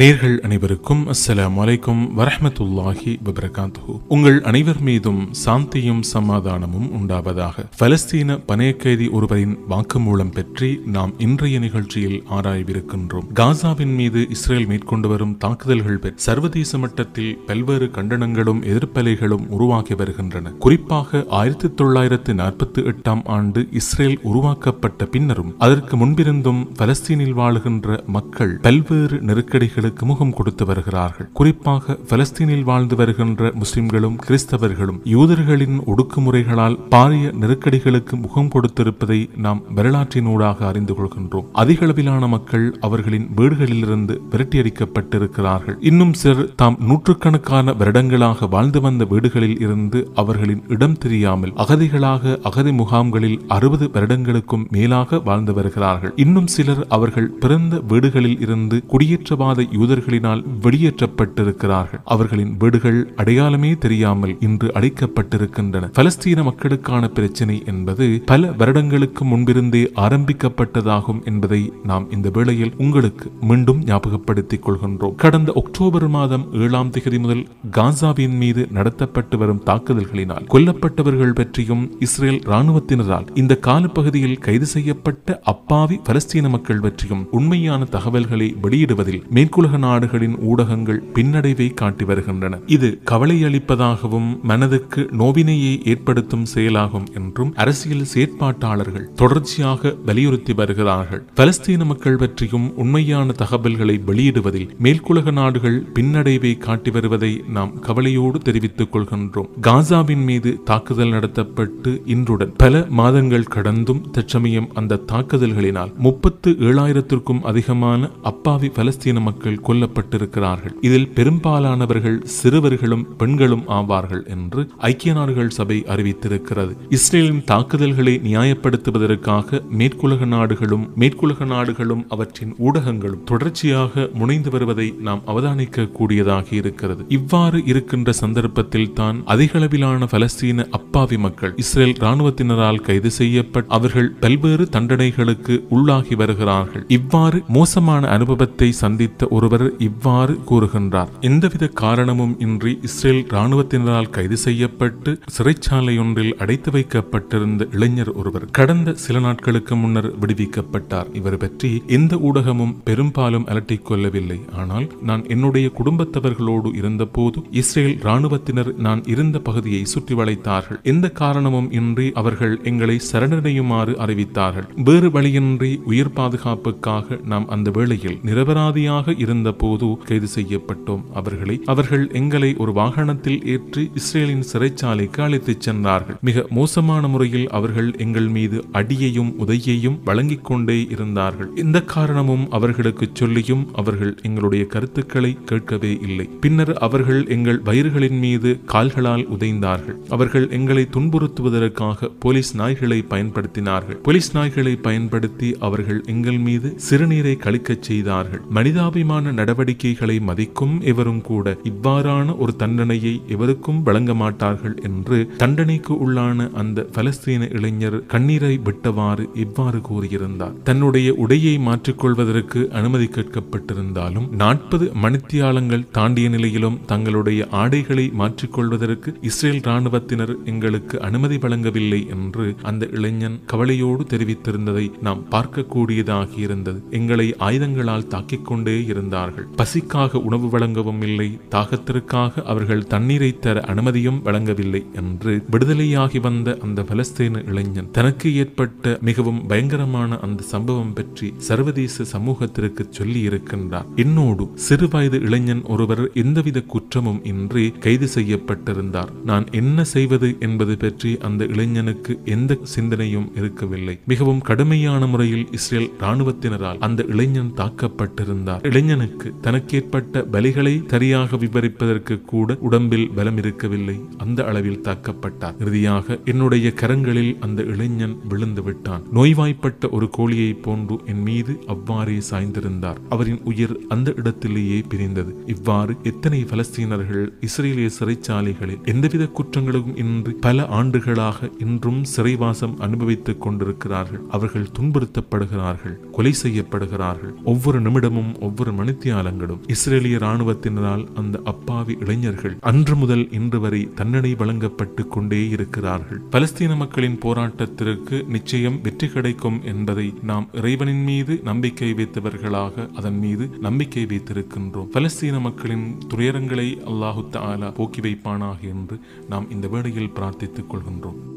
நேர்கள் அனைவருக்கும் அஸ்ஸலாம் வலைக்கும் வரஹமத்துல்லாஹி வபரகாத்துஹு உங்கள் அனைவர் மீதும் சாந்தியும் சமாதானமும் உண்டாவதாக பலஸ்தீன பணைய கைதி ஒருவரின் வாக்குமூலம் பற்றி நாம் இன்றைய நிகழ்ச்சியில் ஆராய்விருக்கின்றோம் காசாவின் மீது இஸ்ரேல் மேற்கொண்டு வரும் தாக்குதல்கள் சர்வதேச மட்டத்தில் பல்வேறு கண்டனங்களும் எதிர்ப்பலைகளும் உருவாகி வருகின்றன குறிப்பாக ஆயிரத்தி தொள்ளாயிரத்தி நாற்பத்தி எட்டாம் ஆண்டு இஸ்ரேல் உருவாக்கப்பட்ட பின்னரும் அதற்கு முன்பிருந்தும் பலஸ்தீனில் வாழுகின்ற மக்கள் பல்வேறு நெருக்கடிகள் பிரச்சனைகளுக்கு முகம் கொடுத்து வருகிறார்கள் குறிப்பாக பலஸ்தீனில் வாழ்ந்து வருகின்ற முஸ்லிம்களும் கிறிஸ்தவர்களும் யூதர்களின் ஒடுக்குமுறைகளால் பாரிய நெருக்கடிகளுக்கு முகம் கொடுத்திருப்பதை நாம் வரலாற்றினூடாக அறிந்து கொள்கின்றோம் அதிகளவிலான மக்கள் அவர்களின் வீடுகளிலிருந்து விரட்டியடிக்கப்பட்டிருக்கிறார்கள் இன்னும் சிலர் தாம் நூற்றுக்கணக்கான வருடங்களாக வாழ்ந்து வந்த வீடுகளில் இருந்து அவர்களின் இடம் தெரியாமல் அகதிகளாக அகதி முகாம்களில் அறுபது வருடங்களுக்கும் மேலாக வாழ்ந்து வருகிறார்கள் இன்னும் சிலர் அவர்கள் பிறந்த வீடுகளில் இருந்து குடியேற்றவாத யூதர்களினால் வெளியேற்றப்பட்டிருக்கிறார்கள் அவர்களின் வீடுகள் அடையாளமே தெரியாமல் இன்று அழைக்கப்பட்டிருக்கின்றன பலஸ்தீன மக்களுக்கான பிரச்சினை என்பது பல வருடங்களுக்கு முன்பிருந்தே ஆரம்பிக்கப்பட்டதாகும் என்பதை நாம் இந்த வேளையில் உங்களுக்கு மீண்டும் ஞாபகப்படுத்திக் கொள்கின்றோம் கடந்த அக்டோபர் மாதம் ஏழாம் தேதி முதல் காசாவின் மீது நடத்தப்பட்டு வரும் தாக்குதல்களினால் கொல்லப்பட்டவர்கள் பற்றியும் இஸ்ரேல் ராணுவத்தினரால் இந்த காலப்பகுதியில் கைது செய்யப்பட்ட அப்பாவி பலஸ்தீன மக்கள் பற்றியும் உண்மையான தகவல்களை வெளியிடுவதில் மேற்கு மேற்குலக நாடுகளின் ஊடகங்கள் பின்னடைவை காட்டி வருகின்றன இது கவலையளிப்பதாகவும் மனதுக்கு நோவினையை ஏற்படுத்தும் செயலாகும் என்றும் அரசியல் செயற்பாட்டாளர்கள் தொடர்ச்சியாக வலியுறுத்தி வருகிறார்கள் பலஸ்தீன மக்கள் பற்றியும் உண்மையான தகவல்களை வெளியிடுவதில் மேற்குலக நாடுகள் பின்னடைவை காட்டி வருவதை நாம் கவலையோடு தெரிவித்துக் கொள்கின்றோம் காசாவின் மீது தாக்குதல் நடத்தப்பட்டு இன்றுடன் பல மாதங்கள் கடந்தும் தற்சமயம் அந்த தாக்குதல்களினால் முப்பத்து ஏழாயிரத்திற்கும் அதிகமான அப்பாவி பலஸ்தீன மக்கள் இந்துக்கள் கொல்லப்பட்டிருக்கிறார்கள் இதில் பெரும்பாலானவர்கள் சிறுவர்களும் பெண்களும் ஆவார்கள் என்று ஐக்கிய நாடுகள் சபை அறிவித்திருக்கிறது இஸ்ரேலின் தாக்குதல்களை நியாயப்படுத்துவதற்காக மேற்குலக நாடுகளும் மேற்குலக நாடுகளும் அவற்றின் ஊடகங்களும் தொடர்ச்சியாக முனைந்து வருவதை நாம் அவதானிக்க கூடியதாக இருக்கிறது இவ்வாறு இருக்கின்ற சந்தர்ப்பத்தில் தான் அதிகளவிலான பலஸ்தீன அப்பாவி மக்கள் இஸ்ரேல் ராணுவத்தினரால் கைது செய்யப்பட்டு அவர்கள் பல்வேறு தண்டனைகளுக்கு உள்ளாகி வருகிறார்கள் இவ்வாறு மோசமான அனுபவத்தை சந்தித்த ஒருவர் இவ்வாறு கூறுகின்றார் எந்தவித காரணமும் இன்றி இஸ்ரேல் இராணுவத்தினரால் கைது செய்யப்பட்டு சிறைச்சாலையொன்றில் அடைத்து வைக்கப்பட்டிருந்த இளைஞர் ஒருவர் கடந்த சில நாட்களுக்கு முன்னர் விடுவிக்கப்பட்டார் இவர் பற்றி எந்த ஊடகமும் பெரும்பாலும் அலட்டிக்கொள்ளவில்லை கொள்ளவில்லை ஆனால் நான் என்னுடைய குடும்பத்தவர்களோடு இருந்தபோது இஸ்ரேல் இராணுவத்தினர் நான் இருந்த பகுதியை சுற்றி வளைத்தார்கள் எந்த காரணமும் இன்றி அவர்கள் எங்களை சரணடையுமாறு அறிவித்தார்கள் வேறு வழியின்றி உயிர் பாதுகாப்புக்காக நாம் அந்த வேளையில் நிரபராதியாக இருந்தபோது கைது செய்யப்பட்டோம் அவர்களை அவர்கள் எங்களை ஒரு வாகனத்தில் ஏற்றி இஸ்ரேலின் சிறைச்சாலைக்கு அழைத்துச் சென்றார்கள் மிக மோசமான முறையில் அவர்கள் எங்கள் மீது அடியையும் உதையையும் வழங்கிக் கொண்டே இருந்தார்கள் இந்த காரணமும் அவர்களுக்கு சொல்லியும் அவர்கள் எங்களுடைய கருத்துக்களை கேட்கவே இல்லை பின்னர் அவர்கள் எங்கள் வயிறுகளின் மீது கால்களால் உதைந்தார்கள் அவர்கள் எங்களை துன்புறுத்துவதற்காக போலீஸ் நாய்களை பயன்படுத்தினார்கள் போலீஸ் நாய்களை பயன்படுத்தி அவர்கள் எங்கள் மீது சிறுநீரை கழிக்கச் செய்தார்கள் மனிதாபிமான நியாயமான நடவடிக்கைகளை மதிக்கும் இவரும் கூட இவ்வாறான ஒரு தண்டனையை எவருக்கும் வழங்க மாட்டார்கள் என்று தண்டனைக்கு உள்ளான அந்த பலஸ்தீன இளைஞர் கண்ணீரை விட்டவாறு இவ்வாறு கூறியிருந்தார் தன்னுடைய உடையை மாற்றிக்கொள்வதற்கு அனுமதி கேட்கப்பட்டிருந்தாலும் நாற்பது மணித்தியாலங்கள் தாண்டிய நிலையிலும் தங்களுடைய ஆடைகளை மாற்றிக்கொள்வதற்கு இஸ்ரேல் ராணுவத்தினர் எங்களுக்கு அனுமதி வழங்கவில்லை என்று அந்த இளைஞன் கவலையோடு தெரிவித்திருந்ததை நாம் பார்க்கக்கூடியதாகியிருந்தது எங்களை ஆயுதங்களால் தாக்கிக் கொண்டே இருந்தது கொண்டிருந்தார்கள் பசிக்காக உணவு வழங்கவும் இல்லை தாகத்திற்காக அவர்கள் தண்ணீரை தர அனுமதியும் வழங்கவில்லை என்று விடுதலையாகி வந்த அந்த பலஸ்தீன இளைஞன் தனக்கு ஏற்பட்ட மிகவும் பயங்கரமான அந்த சம்பவம் பற்றி சர்வதேச சமூகத்திற்கு சொல்லி இருக்கின்றார் என்னோடு வயது இளைஞன் ஒருவர் எந்தவித குற்றமும் இன்றி கைது செய்யப்பட்டிருந்தார் நான் என்ன செய்வது என்பது பற்றி அந்த இளைஞனுக்கு எந்த சிந்தனையும் இருக்கவில்லை மிகவும் கடுமையான முறையில் இஸ்ரேல் ராணுவத்தினரால் அந்த இளைஞன் தாக்கப்பட்டிருந்தார் இளைஞன் இளைஞனுக்கு தனக்கேற்பட்ட பலிகளை சரியாக விவரிப்பதற்கு கூட உடம்பில் பலம் இருக்கவில்லை அந்த அளவில் தாக்கப்பட்டார் இறுதியாக என்னுடைய கரங்களில் அந்த இளைஞன் விழுந்து விட்டான் நோய்வாய்ப்பட்ட ஒரு கோழியை போன்று என் மீது அவ்வாறே சாய்ந்திருந்தார் அவரின் உயிர் அந்த இடத்திலேயே பிரிந்தது இவ்வாறு எத்தனை பலஸ்தீனர்கள் இஸ்ரேலிய சிறைச்சாலைகளில் எந்தவித குற்றங்களும் இன்றி பல ஆண்டுகளாக இன்றும் சிறைவாசம் அனுபவித்துக் கொண்டிருக்கிறார்கள் அவர்கள் துன்புறுத்தப்படுகிறார்கள் கொலை செய்யப்படுகிறார்கள் ஒவ்வொரு நிமிடமும் ஒவ்வொரு மணித்தியாலங்களும் இஸ்ரேலிய இராணுவத்தினரால் அந்த அப்பாவி இளைஞர்கள் அன்று முதல் இன்று வரை தண்டனை வழங்கப்பட்டு கொண்டே இருக்கிறார்கள் பலஸ்தீன மக்களின் போராட்டத்திற்கு நிச்சயம் வெற்றி கிடைக்கும் என்பதை நாம் இறைவனின் மீது நம்பிக்கை வைத்தவர்களாக அதன் மீது நம்பிக்கை வைத்திருக்கின்றோம் பலஸ்தீன மக்களின் துயரங்களை அல்லாஹு தாலா போக்கி வைப்பானாக என்று நாம் இந்த வேளையில் பிரார்த்தித்துக் கொள்கின்றோம்